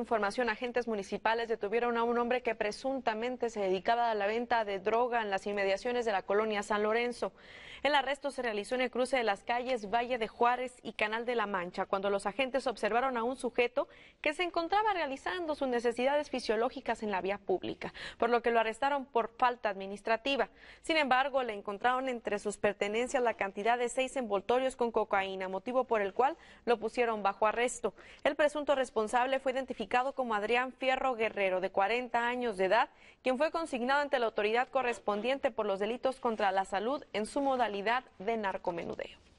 Información, agentes municipales detuvieron a un hombre que presuntamente se dedicaba a la venta de droga en las inmediaciones de la colonia San Lorenzo. El arresto se realizó en el cruce de las calles Valle de Juárez y Canal de la Mancha, cuando los agentes observaron a un sujeto que se encontraba realizando sus necesidades fisiológicas en la vía pública, por lo que lo arrestaron por falta administrativa. Sin embargo, le encontraron entre sus pertenencias la cantidad de seis envoltorios con cocaína, motivo por el cual lo pusieron bajo arresto. El presunto responsable fue identificado identificado como Adrián Fierro Guerrero, de 40 años de edad, quien fue consignado ante la autoridad correspondiente por los delitos contra la salud en su modalidad de narcomenudeo.